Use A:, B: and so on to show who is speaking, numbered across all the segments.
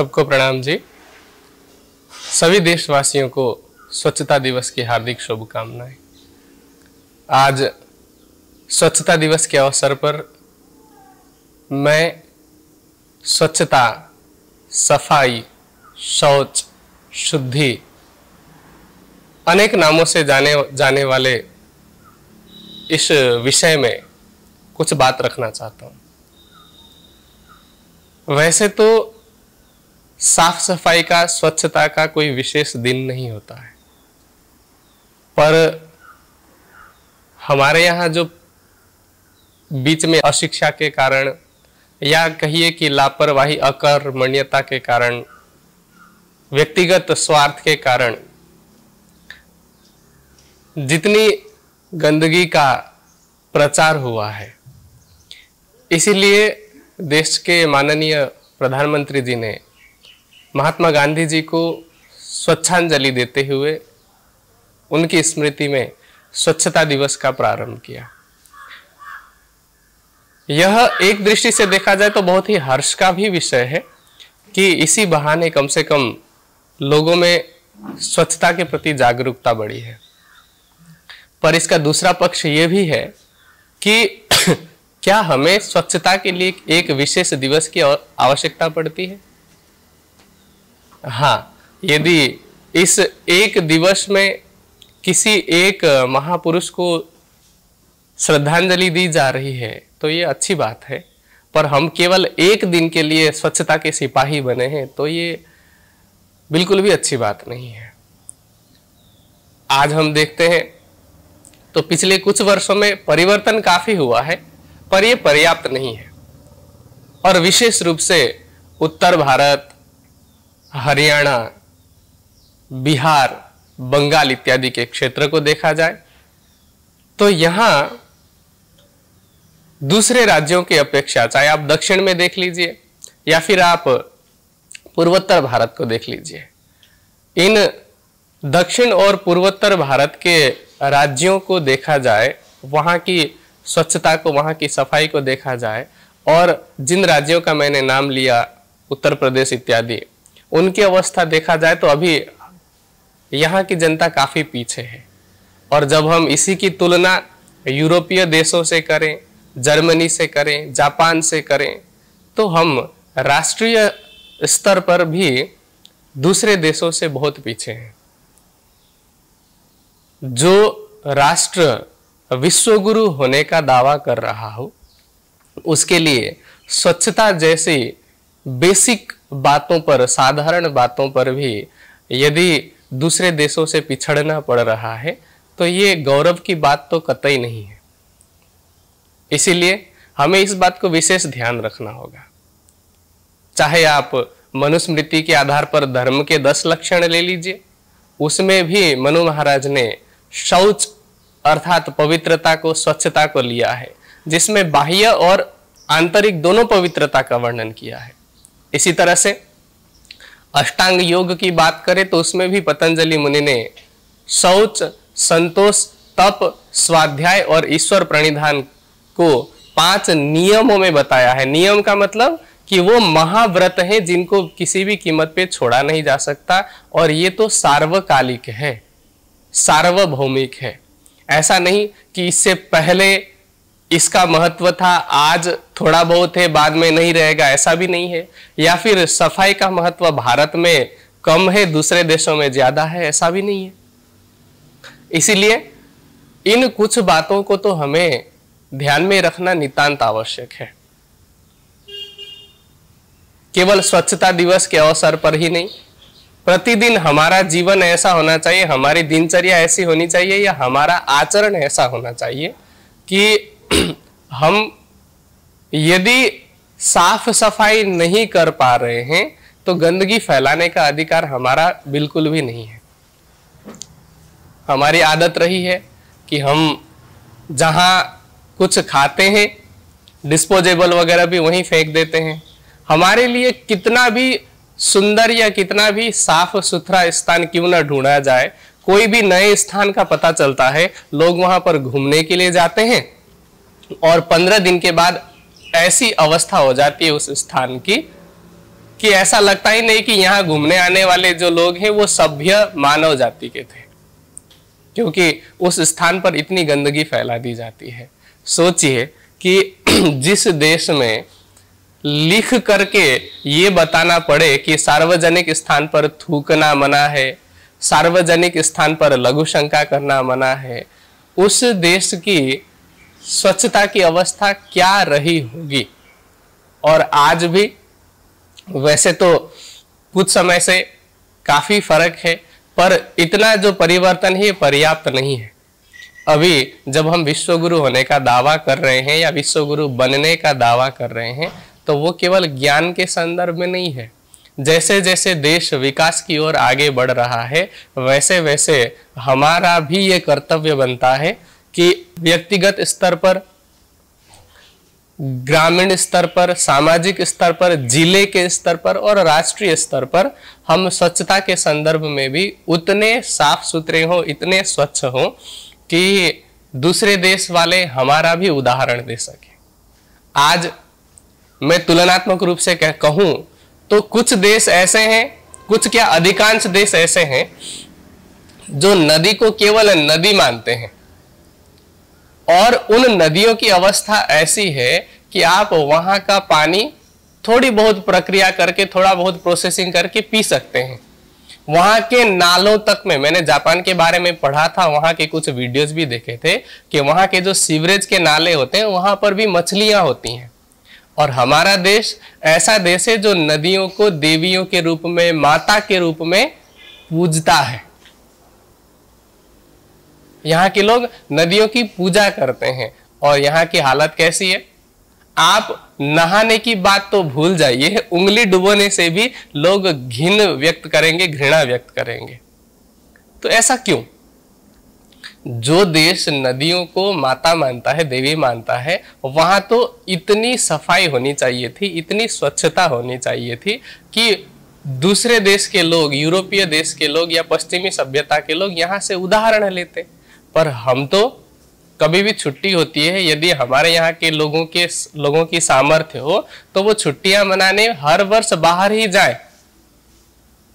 A: सबको प्रणाम जी सभी देशवासियों को स्वच्छता दिवस की हार्दिक शुभकामनाएं आज स्वच्छता दिवस के अवसर पर मैं स्वच्छता सफाई शौच शुद्धि अनेक नामों से जाने जाने वाले इस विषय में कुछ बात रखना चाहता हूँ वैसे तो साफ सफाई का स्वच्छता का कोई विशेष दिन नहीं होता है पर हमारे यहाँ जो बीच में अशिक्षा के कारण या कहिए कि लापरवाही अकर्मण्यता के कारण व्यक्तिगत स्वार्थ के कारण जितनी गंदगी का प्रचार हुआ है इसीलिए देश के माननीय प्रधानमंत्री जी ने महात्मा गांधी जी को स्वच्छांजलि देते हुए उनकी स्मृति में स्वच्छता दिवस का प्रारंभ किया यह एक दृष्टि से देखा जाए तो बहुत ही हर्ष का भी विषय है कि इसी बहाने कम से कम लोगों में स्वच्छता के प्रति जागरूकता बढ़ी है पर इसका दूसरा पक्ष ये भी है कि क्या हमें स्वच्छता के लिए एक विशेष दिवस की आवश्यकता पड़ती है हाँ यदि इस एक दिवस में किसी एक महापुरुष को श्रद्धांजलि दी जा रही है तो ये अच्छी बात है पर हम केवल एक दिन के लिए स्वच्छता के सिपाही बने हैं तो ये बिल्कुल भी अच्छी बात नहीं है आज हम देखते हैं तो पिछले कुछ वर्षों में परिवर्तन काफ़ी हुआ है पर यह पर्याप्त नहीं है और विशेष रूप से उत्तर भारत हरियाणा बिहार बंगाल इत्यादि के क्षेत्र को देखा जाए तो यहाँ दूसरे राज्यों की अपेक्षा चाहे आप दक्षिण में देख लीजिए या फिर आप पूर्वोत्तर भारत को देख लीजिए इन दक्षिण और पूर्वोत्तर भारत के राज्यों को देखा जाए वहाँ की स्वच्छता को वहाँ की सफाई को देखा जाए और जिन राज्यों का मैंने नाम लिया उत्तर प्रदेश इत्यादि उनकी अवस्था देखा जाए तो अभी यहाँ की जनता काफ़ी पीछे है और जब हम इसी की तुलना यूरोपीय देशों से करें जर्मनी से करें जापान से करें तो हम राष्ट्रीय स्तर पर भी दूसरे देशों से बहुत पीछे हैं जो राष्ट्र विश्वगुरु होने का दावा कर रहा हो उसके लिए स्वच्छता जैसी बेसिक बातों पर साधारण बातों पर भी यदि दूसरे देशों से पिछड़ना पड़ रहा है तो ये गौरव की बात तो कतई नहीं है इसीलिए हमें इस बात को विशेष ध्यान रखना होगा चाहे आप मनुस्मृति के आधार पर धर्म के दस लक्षण ले लीजिए उसमें भी मनु महाराज ने शौच अर्थात पवित्रता को स्वच्छता को लिया है जिसमें बाह्य और आंतरिक दोनों पवित्रता का वर्णन किया है इसी तरह से अष्टांग योग की बात करें तो उसमें भी पतंजलि मुनि ने शौच संतोष तप स्वाध्याय और ईश्वर प्रणिधान को पांच नियमों में बताया है नियम का मतलब कि वो महाव्रत हैं जिनको किसी भी कीमत पे छोड़ा नहीं जा सकता और ये तो सार्वकालिक है सार्वभौमिक है ऐसा नहीं कि इससे पहले इसका महत्व था आज थोड़ा बहुत है बाद में नहीं रहेगा ऐसा भी नहीं है या फिर सफाई का महत्व भारत में कम है दूसरे देशों में ज्यादा है ऐसा भी नहीं है इसीलिए इन कुछ बातों को तो हमें ध्यान में रखना नितांत आवश्यक है केवल स्वच्छता दिवस के अवसर पर ही नहीं प्रतिदिन हमारा जीवन ऐसा होना चाहिए हमारी दिनचर्या ऐसी होनी चाहिए या हमारा आचरण ऐसा होना चाहिए कि हम यदि साफ सफाई नहीं कर पा रहे हैं तो गंदगी फैलाने का अधिकार हमारा बिल्कुल भी नहीं है हमारी आदत रही है कि हम जहाँ कुछ खाते हैं डिस्पोजेबल वगैरह भी वहीं फेंक देते हैं हमारे लिए कितना भी सुंदर या कितना भी साफ सुथरा स्थान क्यों ना ढूंढा जाए कोई भी नए स्थान का पता चलता है लोग वहां पर घूमने के लिए जाते हैं और पंद्रह दिन के बाद ऐसी अवस्था हो जाती है उस स्थान की कि ऐसा लगता ही नहीं कि यहाँ घूमने आने वाले जो लोग हैं वो सभ्य मानव जाति के थे क्योंकि उस स्थान पर इतनी गंदगी फैला दी जाती है सोचिए कि जिस देश में लिख करके ये बताना पड़े कि सार्वजनिक स्थान पर थूकना मना है सार्वजनिक स्थान पर लघु शंका करना मना है उस देश की स्वच्छता की अवस्था क्या रही होगी और आज भी वैसे तो कुछ समय से काफ़ी फर्क है पर इतना जो परिवर्तन है पर्याप्त नहीं है अभी जब हम विश्वगुरु होने का दावा कर रहे हैं या विश्वगुरु बनने का दावा कर रहे हैं तो वो केवल ज्ञान के संदर्भ में नहीं है जैसे जैसे देश विकास की ओर आगे बढ़ रहा है वैसे वैसे हमारा भी ये कर्तव्य बनता है कि व्यक्तिगत स्तर पर ग्रामीण स्तर पर सामाजिक स्तर पर जिले के स्तर पर और राष्ट्रीय स्तर पर हम स्वच्छता के संदर्भ में भी उतने साफ सुथरे हों इतने स्वच्छ हों कि दूसरे देश वाले हमारा भी उदाहरण दे सके आज मैं तुलनात्मक रूप से कह कहूँ तो कुछ देश ऐसे हैं कुछ क्या अधिकांश देश ऐसे हैं जो नदी को केवल नदी मानते हैं और उन नदियों की अवस्था ऐसी है कि आप वहाँ का पानी थोड़ी बहुत प्रक्रिया करके थोड़ा बहुत प्रोसेसिंग करके पी सकते हैं वहाँ के नालों तक में मैंने जापान के बारे में पढ़ा था वहाँ के कुछ वीडियोस भी देखे थे कि वहाँ के जो सीवरेज के नाले होते हैं वहाँ पर भी मछलियाँ होती हैं और हमारा देश ऐसा देश है जो नदियों को देवियों के रूप में माता के रूप में पूजता है यहाँ के लोग नदियों की पूजा करते हैं और यहाँ की हालत कैसी है आप नहाने की बात तो भूल जाइए उंगली डुबोने से भी लोग घिन व्यक्त करेंगे घृणा व्यक्त करेंगे तो ऐसा क्यों जो देश नदियों को माता मानता है देवी मानता है वहां तो इतनी सफाई होनी चाहिए थी इतनी स्वच्छता होनी चाहिए थी कि दूसरे देश के लोग यूरोपीय देश के लोग या पश्चिमी सभ्यता के लोग यहाँ से उदाहरण लेते हैं पर हम तो कभी भी छुट्टी होती है यदि हमारे यहाँ के लोगों के लोगों की सामर्थ्य हो तो वो छुट्टियां मनाने हर वर्ष बाहर ही जाए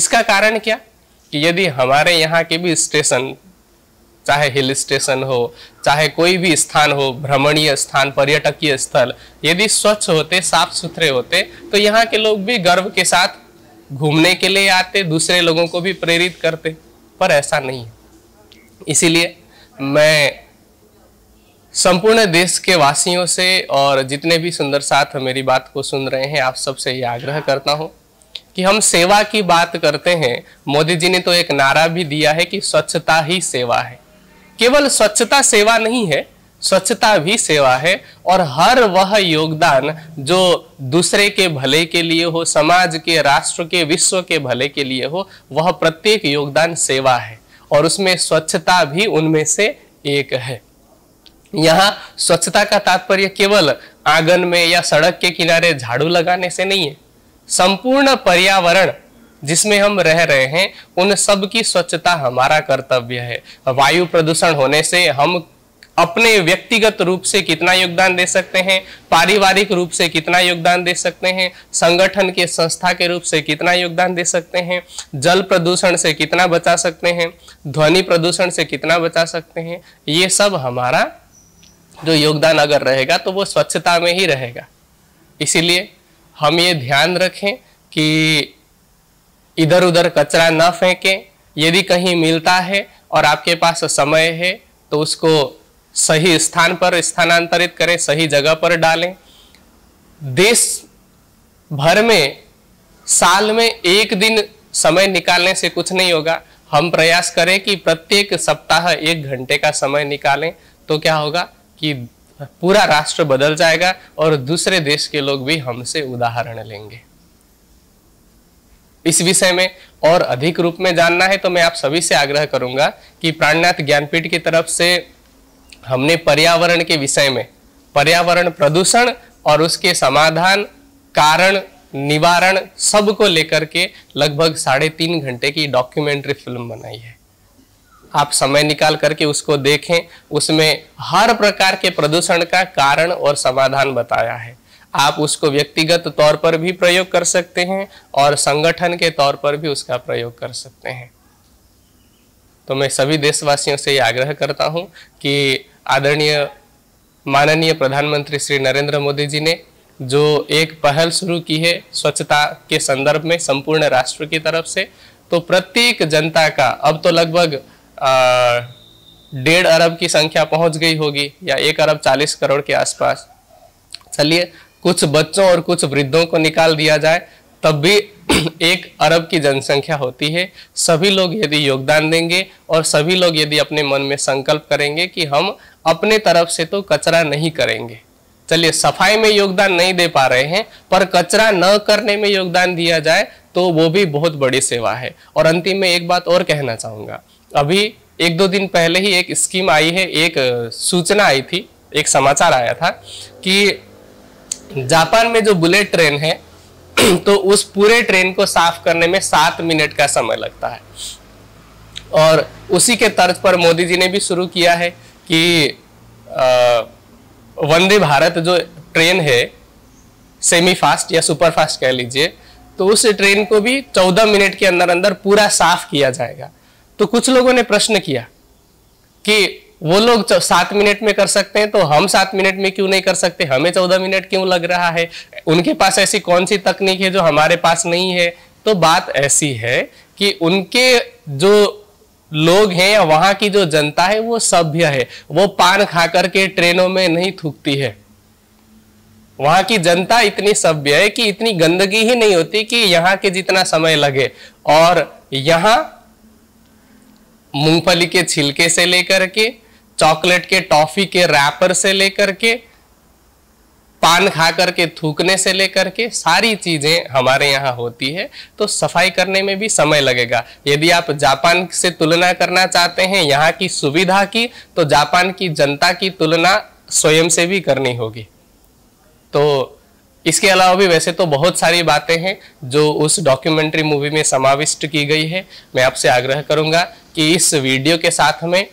A: इसका कारण क्या कि यदि हमारे यहाँ के भी स्टेशन चाहे हिल स्टेशन हो चाहे कोई भी स्थान हो भ्रमणीय स्थान पर्यटकीय स्थल यदि स्वच्छ होते साफ सुथरे होते तो यहाँ के लोग भी गर्व के साथ घूमने के लिए आते दूसरे लोगों को भी प्रेरित करते पर ऐसा नहीं है इसीलिए मैं संपूर्ण देश के वासियों से और जितने भी सुंदर साथ मेरी बात को सुन रहे हैं आप सबसे ये आग्रह करता हूँ कि हम सेवा की बात करते हैं मोदी जी ने तो एक नारा भी दिया है कि स्वच्छता ही सेवा है केवल स्वच्छता सेवा नहीं है स्वच्छता भी सेवा है और हर वह योगदान जो दूसरे के भले के लिए हो समाज के राष्ट्र के विश्व के भले के लिए हो वह प्रत्येक योगदान सेवा है और उसमें स्वच्छता भी उनमें से एक है यहाँ स्वच्छता का तात्पर्य केवल आंगन में या सड़क के किनारे झाड़ू लगाने से नहीं है संपूर्ण पर्यावरण जिसमें हम रह रहे हैं उन सब की स्वच्छता हमारा कर्तव्य है वायु प्रदूषण होने से हम अपने व्यक्तिगत रूप से कितना योगदान दे सकते हैं पारिवारिक रूप से कितना योगदान दे सकते हैं संगठन के संस्था के रूप से कितना योगदान दे सकते हैं जल प्रदूषण से कितना बचा सकते हैं ध्वनि प्रदूषण से कितना बचा सकते हैं ये सब हमारा जो योगदान अगर रहेगा तो वो स्वच्छता में ही रहेगा इसीलिए हम ये ध्यान रखें कि इधर उधर कचरा न फेंकें यदि कहीं मिलता है और आपके पास समय है तो उसको सही स्थान पर स्थानांतरित करें सही जगह पर डालें देश भर में साल में एक दिन समय निकालने से कुछ नहीं होगा हम प्रयास करें कि प्रत्येक सप्ताह एक घंटे का समय निकालें तो क्या होगा कि पूरा राष्ट्र बदल जाएगा और दूसरे देश के लोग भी हमसे उदाहरण लेंगे इस विषय में और अधिक रूप में जानना है तो मैं आप सभी से आग्रह करूंगा कि प्राणनाथ ज्ञानपीठ की तरफ से हमने पर्यावरण के विषय में पर्यावरण प्रदूषण और उसके समाधान कारण निवारण सब को लेकर के लगभग साढ़े तीन घंटे की डॉक्यूमेंट्री फिल्म बनाई है आप समय निकाल करके उसको देखें उसमें हर प्रकार के प्रदूषण का कारण और समाधान बताया है आप उसको व्यक्तिगत तौर पर भी प्रयोग कर सकते हैं और संगठन के तौर पर भी उसका प्रयोग कर सकते हैं तो मैं सभी देशवासियों से आग्रह करता हूं कि आदरणीय माननीय प्रधानमंत्री श्री नरेंद्र मोदी जी ने जो एक पहल शुरू की है स्वच्छता के संदर्भ में संपूर्ण राष्ट्र की तरफ से तो प्रत्येक जनता का अब तो लगभग डेढ़ अरब की संख्या पहुंच गई होगी या एक अरब चालीस करोड़ के आसपास चलिए कुछ बच्चों और कुछ वृद्धों को निकाल दिया जाए तब भी एक अरब की जनसंख्या होती है सभी लोग यदि योगदान देंगे और सभी लोग यदि अपने मन में संकल्प करेंगे कि हम अपने तरफ से तो कचरा नहीं करेंगे चलिए सफाई में योगदान नहीं दे पा रहे हैं पर कचरा न करने में योगदान दिया जाए तो वो भी बहुत बड़ी सेवा है और अंतिम में एक बात और कहना चाहूंगा अभी एक दो दिन पहले ही एक स्कीम आई है एक सूचना आई थी एक समाचार आया था कि जापान में जो बुलेट ट्रेन है तो उस पूरे ट्रेन को साफ करने में सात मिनट का समय लगता है और उसी के तर्ज पर मोदी जी ने भी शुरू किया है कि वंदे भारत जो ट्रेन है सेमी फास्ट या सुपर फास्ट कह लीजिए तो उस ट्रेन को भी 14 मिनट के अंदर अंदर पूरा साफ किया जाएगा तो कुछ लोगों ने प्रश्न किया कि वो लोग सात मिनट में कर सकते हैं तो हम सात मिनट में क्यों नहीं कर सकते हमें चौदह मिनट क्यों लग रहा है उनके पास ऐसी कौन सी तकनीक है जो हमारे पास नहीं है तो बात ऐसी है कि उनके जो लोग हैं वहां की जो जनता है वो सभ्य है वो पान खा करके ट्रेनों में नहीं थूकती है वहां की जनता इतनी सभ्य है कि इतनी गंदगी ही नहीं होती कि यहाँ के जितना समय लगे और यहाँ मूंगफली के छिलके से लेकर के चॉकलेट के टॉफी के रैपर से लेकर के पान खा करके थूकने से लेकर के सारी चीज़ें हमारे यहाँ होती है तो सफाई करने में भी समय लगेगा यदि आप जापान से तुलना करना चाहते हैं यहाँ की सुविधा की तो जापान की जनता की तुलना स्वयं से भी करनी होगी तो इसके अलावा भी वैसे तो बहुत सारी बातें हैं जो उस डॉक्यूमेंट्री मूवी में समाविष्ट की गई है मैं आपसे आग्रह करूंगा कि इस वीडियो के साथ में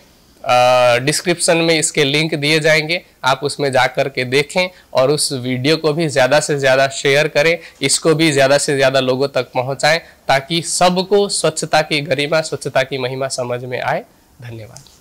A: डिस्क्रिप्शन में इसके लिंक दिए जाएंगे आप उसमें जा कर के देखें और उस वीडियो को भी ज़्यादा से ज़्यादा शेयर करें इसको भी ज़्यादा से ज़्यादा लोगों तक पहुँचाएँ ताकि सबको स्वच्छता की गरिमा स्वच्छता की महिमा समझ में आए धन्यवाद